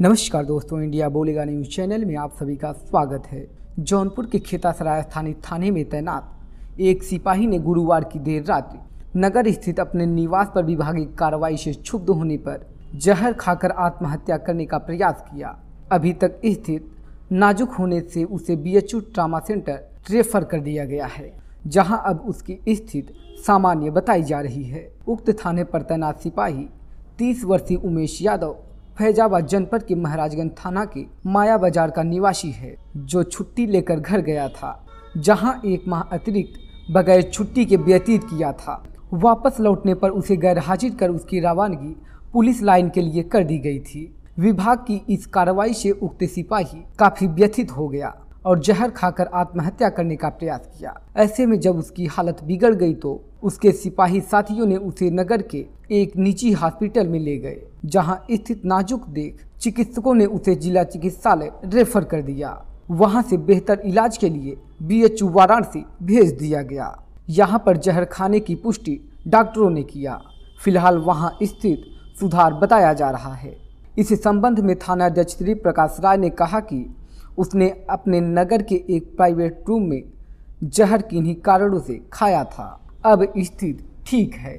नमस्कार दोस्तों इंडिया बोलेगा न्यूज चैनल में आप सभी का स्वागत है जौनपुर के खेतासराय स्थानीय थाने में तैनात एक सिपाही ने गुरुवार की देर रात नगर स्थित अपने निवास पर विभागीय कार्रवाई से क्षुब्ध होने पर जहर खाकर आत्महत्या करने का प्रयास किया अभी तक स्थित नाजुक होने से उसे बीएचयू ट्रामा सेंटर रेफर कर दिया गया है जहां अब उसकी स्थिति सामान्य बताई जा रही है उक्त थाने पर तैनात सिपाही तीस वर्षीय उमेश यादव फैजाबाद जनपद के महाराजगंज थाना के माया बाजार का निवासी है जो छुट्टी लेकर घर गया था जहां एक माह अतिरिक्त बगैर छुट्टी के व्यतीत किया था वापस लौटने पर उसे गैरहाजिर कर उसकी रवानगी पुलिस लाइन के लिए कर दी गई थी विभाग की इस कार्रवाई से उक्त सिपाही काफी व्यथित हो गया और जहर खाकर आत्महत्या करने का प्रयास किया ऐसे में जब उसकी हालत बिगड़ गई तो उसके सिपाही साथियों ने उसे नगर के एक निजी हॉस्पिटल में ले गए जहां स्थित नाजुक देख चिकित्सकों ने उसे जिला चिकित्सालय रेफर कर दिया वहां से बेहतर इलाज के लिए बी एच वाराणसी भेज दिया गया यहाँ पर जहर खाने की पुष्टि डॉक्टरों ने किया फिलहाल वहां स्थित सुधार बताया जा रहा है इस संबंध में थाना अध्यक्ष श्री प्रकाश राय ने कहा कि उसने अपने नगर के एक प्राइवेट रूम में जहर किन्हीं कारणों से खाया था अब स्थिति ठीक है